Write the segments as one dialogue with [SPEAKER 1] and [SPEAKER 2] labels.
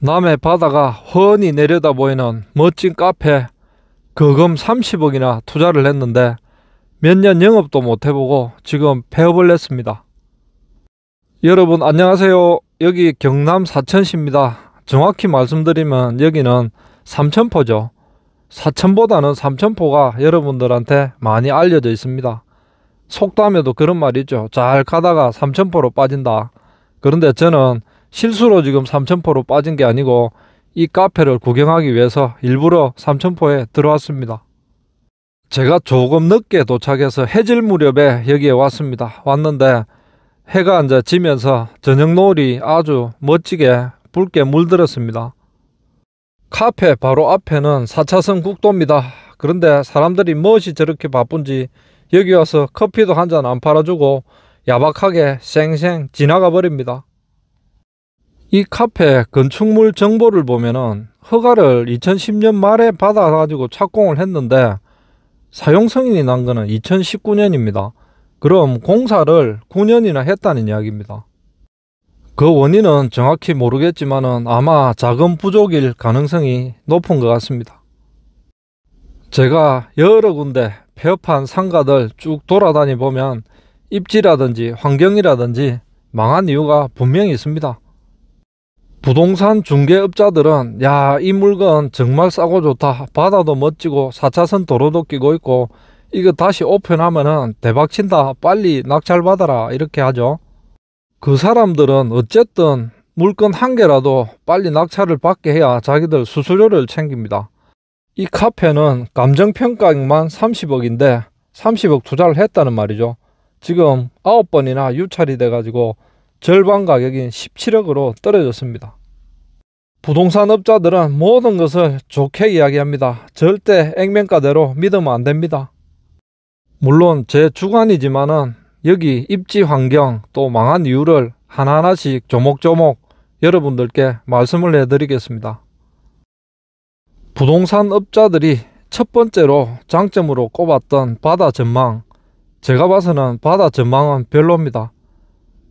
[SPEAKER 1] 남해 바다가 훤히 내려다 보이는 멋진 카페 거금 30억이나 투자를 했는데 몇 년 영업도 못 해보고 지금 폐업을 했습니다. 여러분 안녕하세요. 여기 경남 사천시입니다. 정확히 말씀드리면 여기는 삼천포죠. 사천보다는 삼천포가 여러분들한테 많이 알려져 있습니다. 속담에도 그런 말이 있죠. 잘 가다가 삼천포로 빠진다. 그런데 저는 실수로 지금 삼천포로 빠진 게 아니고 이 카페를 구경하기 위해서 일부러 삼천포에 들어왔습니다. 제가 조금 늦게 도착해서 해질 무렵에 여기에 왔습니다. 왔는데 해가 이제 지면서 저녁 노을이 아주 멋지게 붉게 물들었습니다. 카페 바로 앞에는 4차선 국도입니다. 그런데 사람들이 무엇이 저렇게 바쁜지 여기 와서 커피도 한 잔 안 팔아주고 야박하게 쌩쌩 지나가 버립니다. 이 카페 건축물 정보를 보면은 허가를 2010년 말에 받아가지고 착공을 했는데 사용 승인이 난 거는 2019년입니다. 그럼 공사를 9년이나 했다는 이야기입니다. 그 원인은 정확히 모르겠지만은 아마 자금 부족일 가능성이 높은 것 같습니다. 제가 여러 군데 폐업한 상가들 쭉 돌아다니 보면 입지라든지 환경이라든지 망한 이유가 분명히 있습니다. 부동산 중개업자들은 야 이 물건 정말 싸고 좋다 바다도 멋지고 4차선 도로도 끼고 있고 이거 다시 오픈하면은 대박친다 빨리 낙찰받아라 이렇게 하죠 그 사람들은 어쨌든 물건 한 개라도 빨리 낙찰을 받게 해야 자기들 수수료를 챙깁니다 이 카페는 감정평가액만 30억인데 30억 투자를 했다는 말이죠 지금 9번이나 유찰이 돼가지고 절반 가격인 17억으로 떨어졌습니다. 부동산업자들은 모든 것을 좋게 이야기합니다. 절대 액면가대로 믿으면 안 됩니다. 물론 제 주관이지만은 여기 입지 환경 또 망한 이유를 하나하나씩 조목조목 여러분들께 말씀을 해드리겠습니다. 부동산 업자들이 첫 번째로 장점으로 꼽았던 바다 전망 제가 봐서는 바다 전망은 별로입니다.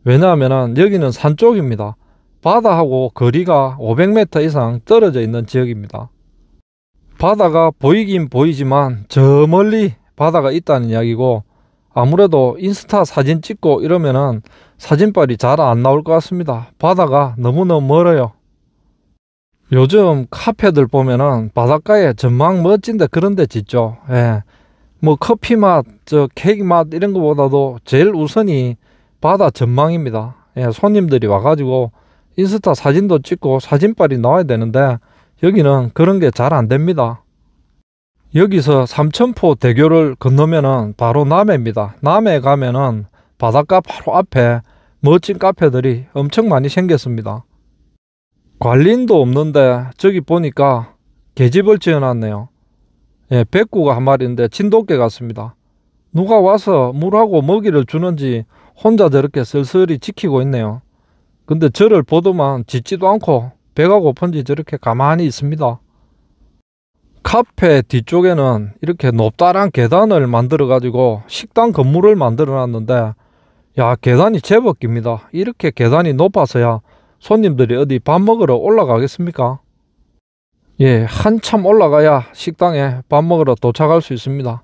[SPEAKER 1] 왜냐하면 여기는 산 쪽입니다. 바다하고 거리가 500m 이상 떨어져 있는 지역입니다. 바다가 보이긴 보이지만 저 멀리 바다가 있다는 이야기고 아무래도 인스타 사진 찍고 이러면은 사진빨이 잘 안 나올 것 같습니다. 바다가 너무너무 멀어요. 요즘 카페들 보면은 바닷가에 전망 멋진데 그런 데 짓죠. 예. 뭐 커피 맛, 저 케이크 맛 이런 것보다도 제일 우선이 바다 전망입니다. 예, 손님들이 와가지고 인스타 사진도 찍고 사진빨이 나와야 되는데 여기는 그런 게 잘 안 됩니다. 여기서 삼천포 대교를 건너면은 바로 남해입니다. 남해 가면은 바닷가 바로 앞에 멋진 카페들이 엄청 많이 생겼습니다. 관린도 없는데 저기 보니까 계집을 지어놨네요. 예, 백구가 한 마리인데 진돗개 같습니다. 누가 와서 물하고 먹이를 주는지 혼자 저렇게 쓸쓸히 지키고 있네요. 근데 저를 보더만 짖지도 않고 배가 고픈지 저렇게 가만히 있습니다. 카페 뒤쪽에는 이렇게 높다란 계단을 만들어 가지고 식당 건물을 만들어 놨는데 야 계단이 제법 깁니다. 이렇게 계단이 높아서야 손님들이 어디 밥 먹으러 올라가겠습니까? 예, 한참 올라가야 식당에 밥 먹으러 도착할 수 있습니다.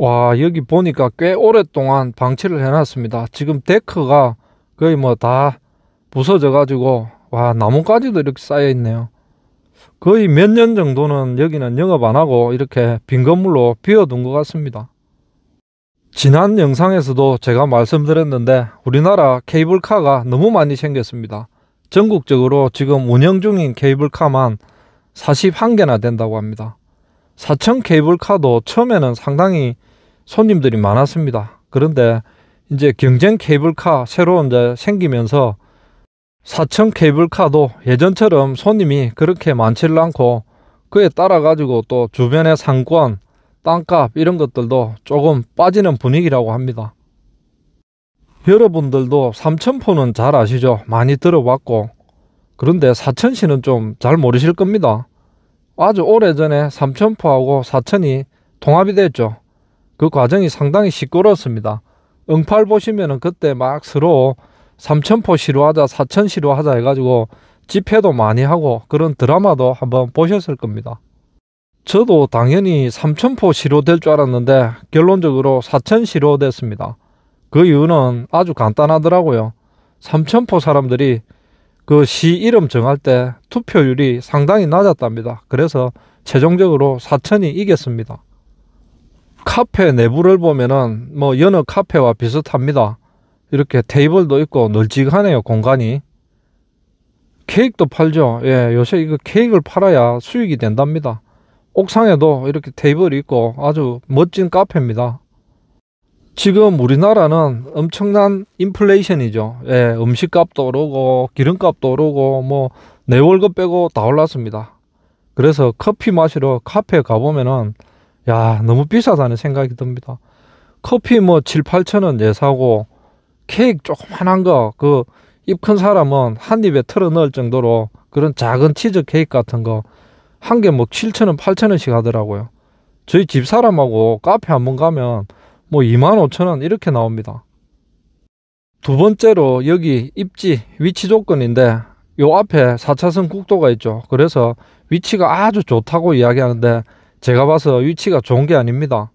[SPEAKER 1] 와 여기 보니까 꽤 오랫동안 방치를 해놨습니다 지금 데크가 거의 뭐 다 부서져 가지고 와 나뭇가지도 이렇게 쌓여 있네요 거의 몇 년 정도는 여기는 영업 안하고 이렇게 빈 건물로 비워둔 것 같습니다 지난 영상에서도 제가 말씀드렸는데 우리나라 케이블카가 너무 많이 생겼습니다 전국적으로 지금 운영 중인 케이블카만 41개나 된다고 합니다 사천 케이블카도 처음에는 상당히 손님들이 많았습니다. 그런데 이제 경쟁 케이블카 새로 이제 생기면서 사천 케이블카도 예전처럼 손님이 그렇게 많지를 않고 그에 따라 가지고 또 주변의 상권, 땅값 이런 것들도 조금 빠지는 분위기라고 합니다. 여러분들도 삼천포는 잘 아시죠? 많이 들어봤고 그런데 사천시는 좀 잘 모르실 겁니다. 아주 오래전에 삼천포하고 사천이 통합이 됐죠. 그 과정이 상당히 시끄러웠습니다. 응팔 보시면은 그때 막 서로 삼천포 시로하자 사천 시로하자 해가지고 집회도 많이 하고 그런 드라마도 한번 보셨을 겁니다. 저도 당연히 삼천포 시로 될 줄 알았는데 결론적으로 사천 시로 됐습니다. 그 이유는 아주 간단하더라고요. 삼천포 사람들이 그 시 이름 정할 때 투표율이 상당히 낮았답니다. 그래서 최종적으로 사천이 이겼습니다. 카페 내부를 보면은 뭐 여느 카페와 비슷합니다. 이렇게 테이블도 있고 널찍하네요 공간이. 케이크도 팔죠. 예, 요새 이거 케이크를 팔아야 수익이 된답니다. 옥상에도 이렇게 테이블이 있고 아주 멋진 카페입니다. 지금 우리나라는 엄청난 인플레이션이죠. 예, 음식값도 오르고 기름값도 오르고 뭐내 네 월급 빼고 다 올랐습니다. 그래서 커피 마시러 카페 가보면은 야, 너무 비싸다는 생각이 듭니다. 커피 뭐 7, 8천 원 예사고 케이크 조그만한 거그 입 큰 사람은 한 입에 틀어 넣을 정도로 그런 작은 치즈 케이크 같은 거 한 개 뭐 7천 원, 8천 원씩 하더라고요. 저희 집 사람하고 카페 한 번 가면 뭐 2만 5천 원 이렇게 나옵니다. 두 번째로 여기 입지 위치 조건인데 요 앞에 4차선 국도가 있죠. 그래서 위치가 아주 좋다고 이야기하는데 제가 봐서 위치가 좋은 게 아닙니다.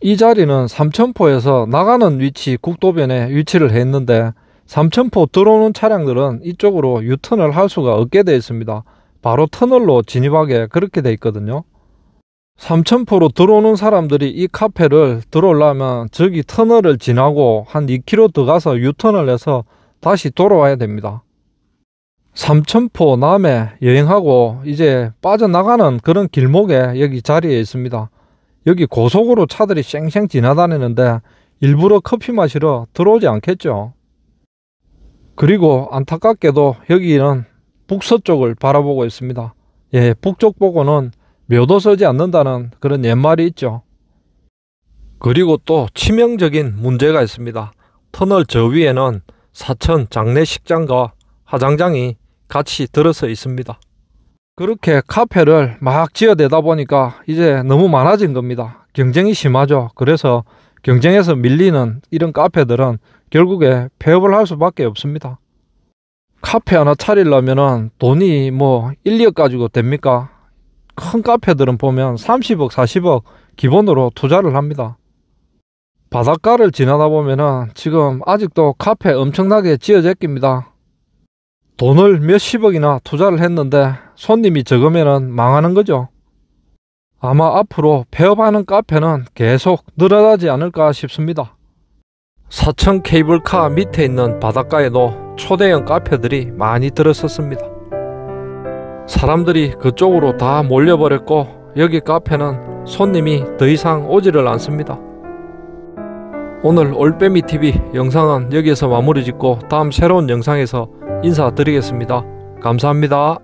[SPEAKER 1] 이 자리는 삼천포에서 나가는 위치 국도변에 위치를 했는데 삼천포 들어오는 차량들은 이쪽으로 유턴을 할 수가 없게 되어 있습니다. 바로 터널로 진입하게 그렇게 되어 있거든요. 삼천포로 들어오는 사람들이 이 카페를 들어오려면 저기 터널을 지나고 한 2km 들어가서 유턴을 해서 다시 돌아와야 됩니다. 삼천포 남해 여행하고 이제 빠져나가는 그런 길목에 여기 자리에 있습니다. 여기 고속으로 차들이 쌩쌩 지나다니는데 일부러 커피 마시러 들어오지 않겠죠. 그리고 안타깝게도 여기는 북서쪽을 바라보고 있습니다. 예, 북쪽 보고는 묘도 서지 않는다는 그런 옛말이 있죠. 그리고 또 치명적인 문제가 있습니다. 터널 저 위에는 사천 장례식장과 화장장이 같이 들어서 있습니다. 그렇게 카페를 막 지어대다 보니까 이제 너무 많아진 겁니다. 경쟁이 심하죠. 그래서 경쟁에서 밀리는 이런 카페들은 결국에 폐업을 할 수밖에 없습니다. 카페 하나 차리려면 돈이 뭐 1, 2억 가지고 됩니까? 큰 카페들은 보면 30억, 40억 기본으로 투자를 합니다. 바닷가를 지나다 보면은 지금 아직도 카페 엄청나게 지어제낍니다. 돈을 몇십억이나 투자를 했는데 손님이 적으면 망하는 거죠. 아마 앞으로 폐업하는 카페는 계속 늘어나지 않을까 싶습니다. 사천 케이블카 밑에 있는 바닷가에도 초대형 카페들이 많이 들어섰습니다. 사람들이 그쪽으로 다 몰려버렸고 여기 카페는 손님이 더 이상 오지를 않습니다. 오늘 올빼미 TV 영상은 여기에서 마무리 짓고 다음 새로운 영상에서 인사드리겠습니다. 감사합니다.